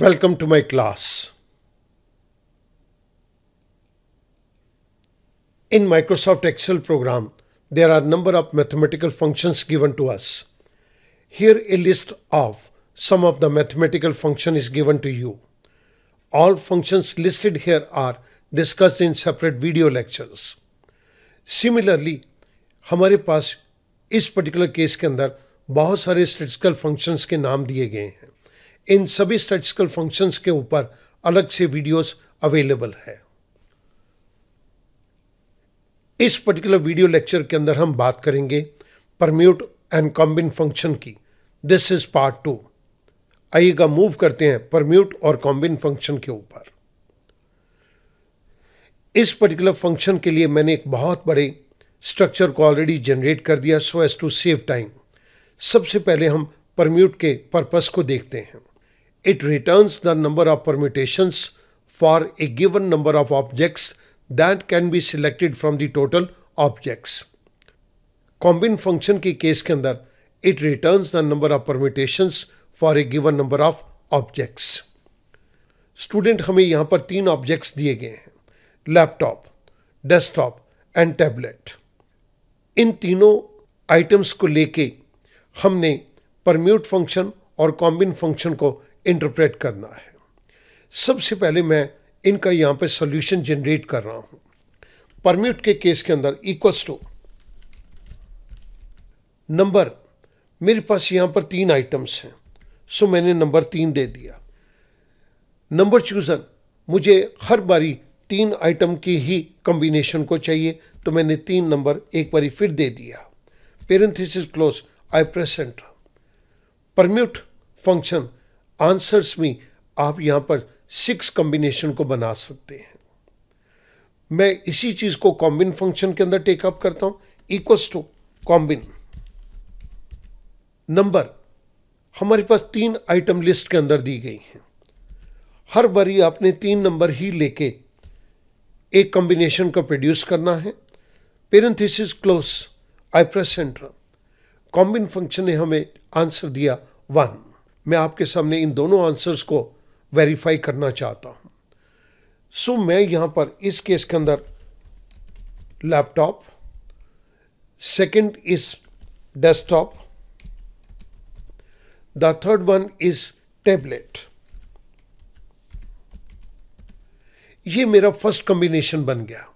Welcome to my class. In Microsoft Excel program, there are number of mathematical functions given to us. Here a list of some of the mathematical function is given to you. All functions listed here are discussed in separate video lectures. Similarly, हमारे पास इस particular case के अंदर बहुत सारे statistical functions के नाम दिए गए हैं इन सभी स्टैटिस्टिकल फंक्शंस के ऊपर अलग से वीडियोस अवेलेबल है इस पर्टिकुलर वीडियो लेक्चर के अंदर हम बात करेंगे परम्यूट एंड कॉम्बिन फंक्शन की दिस इज पार्ट टू आइएगा मूव करते हैं परम्यूट और कॉम्बिन फंक्शन के ऊपर इस पर्टिकुलर फंक्शन के लिए मैंने एक बहुत बड़े स्ट्रक्चर को ऑलरेडी जनरेट कर दिया so as to save time सबसे पहले हम परम्यूट के पर्पस को देखते हैं It returns the number of permutations for a given number of objects that can be selected from the total objects. Combine function ke case ke andar it returns the number of permutations for a given number of objects. student hame yahan par teen objects diye gaye hain laptop desktop and tablet in teeno items ko leke humne permute function और combine function को interpret करना है सबसे पहले मैं इनका यहाँ पे सॉल्यूशन जनरेट कर रहा हूँ परम्यूट के केस के अंदर इक्वल्स टू नंबर मेरे पास यहाँ पर तीन आइटम्स हैं सो मैंने नंबर तीन दे दिया नंबर चूज़न मुझे हर बारी तीन आइटम की ही कम्बिनेशन को चाहिए तो मैंने तीन नंबर एक बारी फिर दे दिया parenthesis close I press enter permute function answers में आप यहाँ पर सिक्स कॉम्बिनेशन को बना सकते हैं मैं इसी चीज़ को कॉम्बिन फंक्शन के अंदर टेकअप करता हूँ इक्वल्स टू कॉम्बिन नंबर हमारे पास तीन आइटम लिस्ट के अंदर दी गई हैं हर बारी आपने तीन नंबर ही लेके एक कॉम्बिनेशन का प्रोड्यूस करना है parenthesis close I press enter combine function ने हमें आंसर दिया वन मैं आपके सामने इन दोनों आंसर्स को वेरीफाई करना चाहता हूं सो so, मैं यहां पर इस केस के अंदर laptop second is desktop the third one is tablet ये मेरा फर्स्ट कॉम्बिनेशन बन गया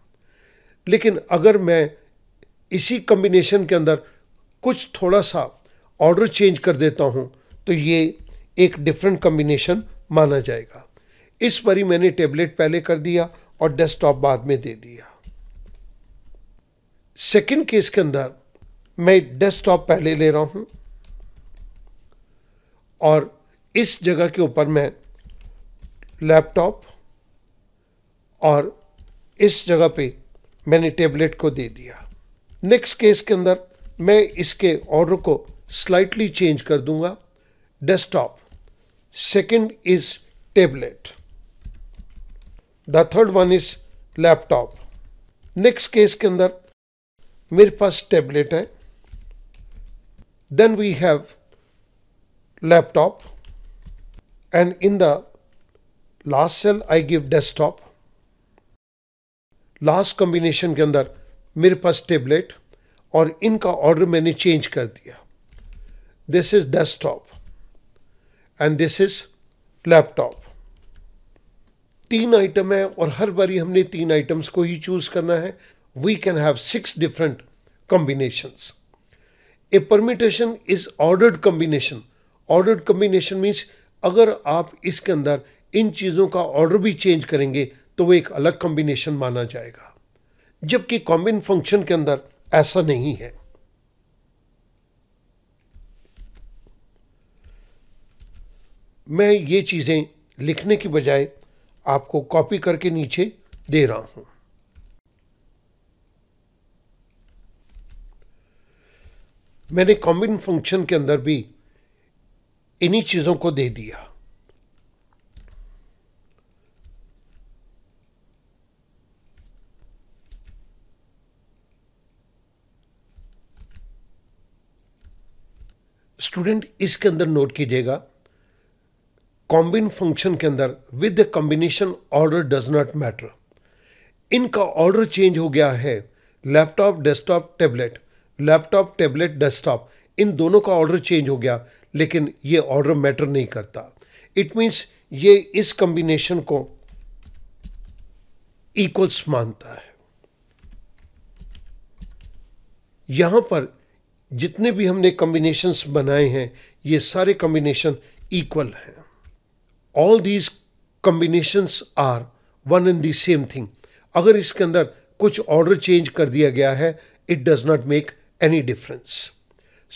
लेकिन अगर मैं इसी कॉम्बिनेशन के अंदर कुछ थोड़ा सा ऑर्डर चेंज कर देता हूं तो ये एक डिफरेंट कम्बिनेशन माना जाएगा इस बारी मैंने टेबलेट पहले कर दिया और डेस्कटॉप बाद में दे दिया सेकंड केस के अंदर मैं डेस्कटॉप पहले ले रहा हूँ और इस जगह के ऊपर मैं लैपटॉप और इस जगह पे मैंने टेबलेट को दे दिया नेक्स्ट केस के अंदर मैं इसके ऑर्डर को स्लाइटली चेंज कर दूंगा desktop second is tablet. The third one is laptop next case के अंदर मेरे पास टैबलेट है then we have laptop and in the last cell I give desktop last combination के अंदर मेरे पास टैबलेट और इनका ऑर्डर मैंने चेंज कर दिया this is desktop and this is laptop तीन आइटम है और हर बारी हमने तीन आइटम्स को ही चूज करना है we can have six different combination a permutation is ordered combination ordered combination means अगर आप इसके अंदर इन चीज़ों का ऑर्डर भी चेंज करेंगे तो वो एक अलग कॉम्बिनेशन माना जाएगा जबकि कॉम्बिन फंक्शन के अंदर ऐसा नहीं है मैं ये चीज़ें लिखने की बजाय आपको कॉपी करके नीचे दे रहा हूँ मैंने कॉम्बिन फंक्शन के अंदर भी इन्हीं चीज़ों को दे दिया स्टूडेंट इसके अंदर नोट कीजिएगा कॉम्बिन फंक्शन के अंदर with a combination order does not matter इनका ऑर्डर चेंज हो गया है laptop desktop tablet laptop tablet desktop इन दोनों का ऑर्डर चेंज हो गया लेकिन ये ऑर्डर मैटर नहीं करता इट मीन्स ये इस कॉम्बिनेशन को इक्वल्स मानता है यहां पर जितने भी हमने कॉम्बिनेशंस बनाए हैं ये सारे कॉम्बिनेशन इक्वल हैं all these combinations are one and the same thing अगर इसके अंदर कुछ ऑर्डर चेंज कर दिया गया है it does not make any difference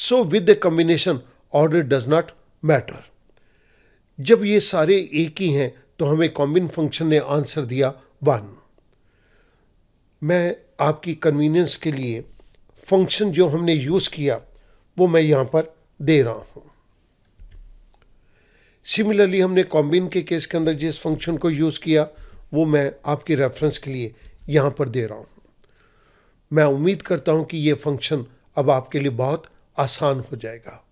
so with the combination order does not matter जब ये सारे एक ही हैं तो हमें कॉम्बिन फंक्शन ने आंसर दिया वन मैं आपकी कन्वीनियंस के लिए फंक्शन जो हमने यूज़ किया वो मैं यहाँ पर दे रहा हूँ सिमिलरली हमने कॉम्बिन के केस के अंदर जिस फंक्शन को यूज़ किया वो मैं आपकी रेफरेंस के लिए यहाँ पर दे रहा हूँ मैं उम्मीद करता हूँ कि ये फंक्शन अब आपके लिए बहुत आसान हो जाएगा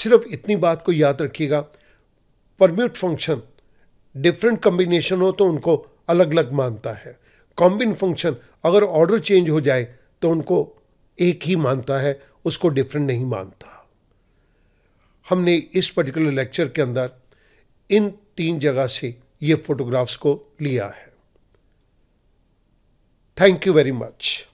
सिर्फ इतनी बात को याद रखिएगा परम्यूट फंक्शन डिफरेंट कम्बिनेशन हो तो उनको अलग अलग मानता है कॉम्बिन फंक्शन अगर ऑर्डर चेंज हो जाए तो उनको एक ही मानता है उसको डिफरेंट नहीं मानता हमने इस पर्टिकुलर लेक्चर के अंदर इन तीन जगह से ये फोटोग्राफ्स को लिया है थैंक यू वेरी मच